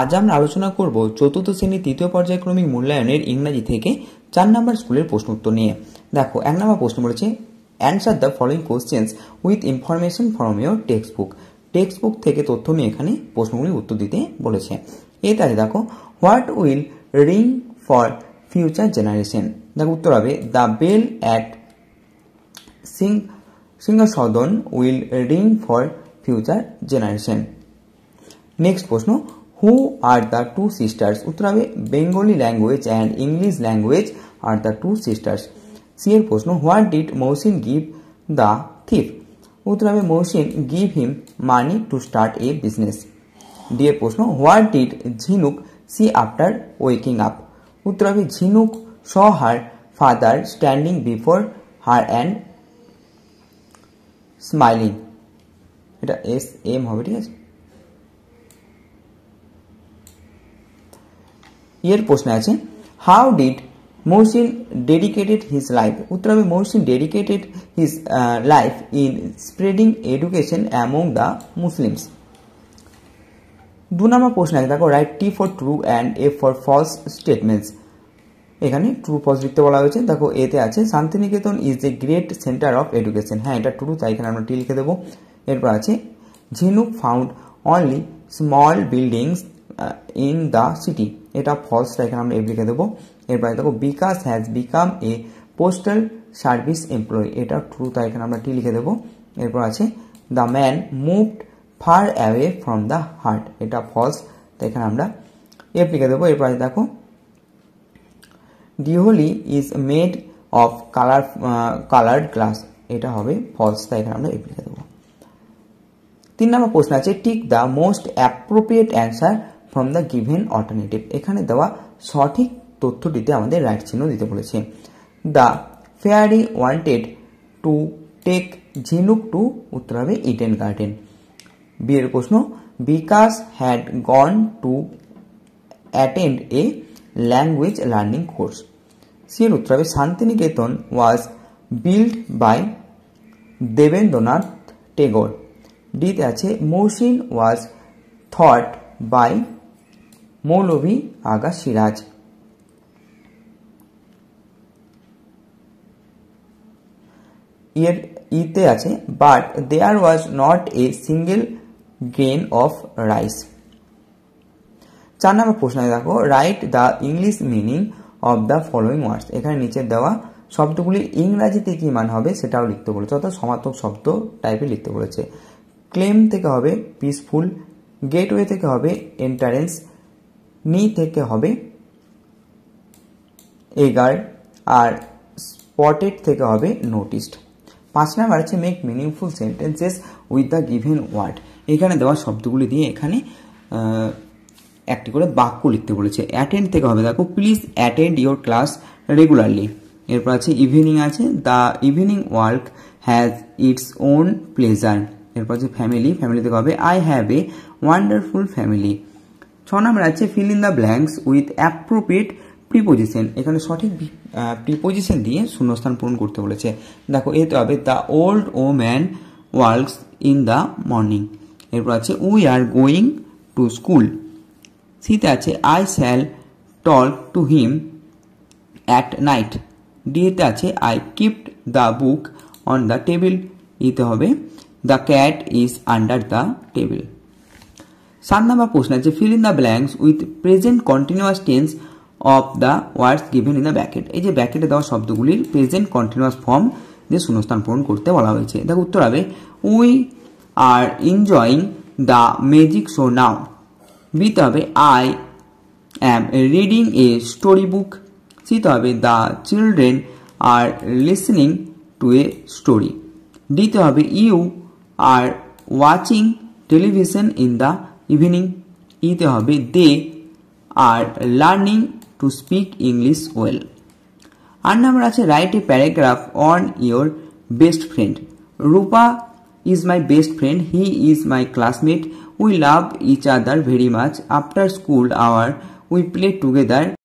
আজ আমরা আলোচনা করব চতুর্থ শ্রেণীর তৃতীয় পর্যায়ক্রমিক মূল্যায়নের ইংরাজি থেকে চার নম্বর স্কুলের প্রশ্ন উত্তর নিয়ে দেখো এক নম্বর প্রশ্ন বলেছে answer the following questions with information from your text book text book থেকে তথ্য নিয়ে এখানে প্রশ্নগুলি উত্তর দিতে বলেছে এতে আছে দেখো what will ring for future generation দেখো উত্তর হবে দ্য বেল অ্যাট সিং Singhasadan will ring for future generation next প্রশ্ন who are the two sisters উত্তর হবে bengali language and english language are the two sisters C এর প্রশ্ন what did mohsin give the thief উত্তর হবে mohsin give him money to start a business D এর প্রশ্ন what did Jhinuk see after waking up উত্তর হবে ঝিনুক saw her father standing before her and smiling এটা এস এম হবে ঠিক আছে ইয়ের প্রশ্ন আছে how did Mohsin dedicated his life উত্তর হবে Mohsin dedicated his life in spreading education among the Muslims দু নম্বর প্রশ্ন আছে দেখো write T for true and F for false statements এখানে ট্রু ফলস লিখতে বলা হয়েছে দেখো এতে আছে Santiniketan is a great centre of education হ্যাঁ এটা ট্রু তাই এখানে আমরা টি লিখে দেবো এরপর আছে Jhinuk found only small buildings in the city এটা ফলসটা এখানে আমরা এফ লিখে দেবো এরপরে দেখো Bikash has become a postal service employee এটা ট্রু তাই এখানে আমরা টি লিখে দেবো এরপর আছে the man moved far away from the heart এটা ফলস তো এখানে আমরা এফ লিখে দেবো এরপর আছে দেখো ডিহোলি is made of colour coloured glass এটা হবে ফলস তাই এখানে আমরা এফ লিখে দেবো তিন নম্বর প্রশ্ন আছে tick the most appropriate answer from the given alternative এখানে দেওয়া সঠিক তথ্যটিতে আমাদের রাইট চিহ্ন দিতে বলেছে the fairy wanted to take Jhinuk to উত্তর হবে ইডেন গার্ডেন বিয়ের প্রশ্ন Bikash had gone to attend a language learning course সিএর উত্তর হবে Santiniketan was build by Debendranath Tagore ডিতে আছে মৌসিন ওয়াজ থট বাই মৌলভী আগা সিরাজ এর ইতে আছে but there was not a single grain of rice চার নম্বর প্রশ্ন দেখো write the English meaning of the following words এখানে নিচে দেওয়া শব্দগুলি ইংরাজিতে কী মান হবে সেটাও লিখতে বলেছে অর্থাৎ সমার্থক শব্দ টাইপে লিখতে বলেছে ক্লেম থেকে হবে পিসফুল গেটওয়ে থেকে হবে এন্টারেন্স মি থেকে হবে এগার আর স্পটেড থেকে হবে নোটিসড পাঁচ নাম্বার আছে make meaningful sentences with the given word এখানে দেওয়া শব্দগুলি দিয়ে এখানে একটি করে বাক্য লিখতে বলেছে অ্যাটেন্ড থেকে হবে দেখো please attend your class regularly এরপর আছে ইভিনিং আছে the evening work has its own pleasure এরপর আছে ফ্যামিলি ফ্যামিলি থেকে হবে I have a wonderful family ছ নম্বর আছে fill in the blanks with appropriate preposition এখানে সঠিক প্রিপোজিশন দিয়ে শূন্যস্থান পূরণ করতে বলেছে দেখো এতে হবে দ্য ওল্ড ও man works in the morning এরপর আছে we are going to school সিতে আছে I shall talk to him at night ডিতে আছে I kept the book on the table ইতে হবে the cat is under the table সাত নাম্বার প্রশ্ন আছে fill in the blanks with present continuous tense of the words given in the bracket এই যে ব্যাকেটে দেওয়া শব্দগুলির প্রেজেন্ট কন্টিনিউয়াস ফর্ম দিয়ে শূন্যস্থান পূরণ করতে বলা হয়েছে দেখো উত্তর হবে we are enjoying the magic show now বিতে হবে I am reading a story book সিতে হবে the children are listening to a story ডিতে হবে you are watching television in the evening ইতে হবে they are learning to speak English well আর number আছে write a paragraph on your best friend Rupa is my best friend he is my classmate we love each other very much after school hour we play together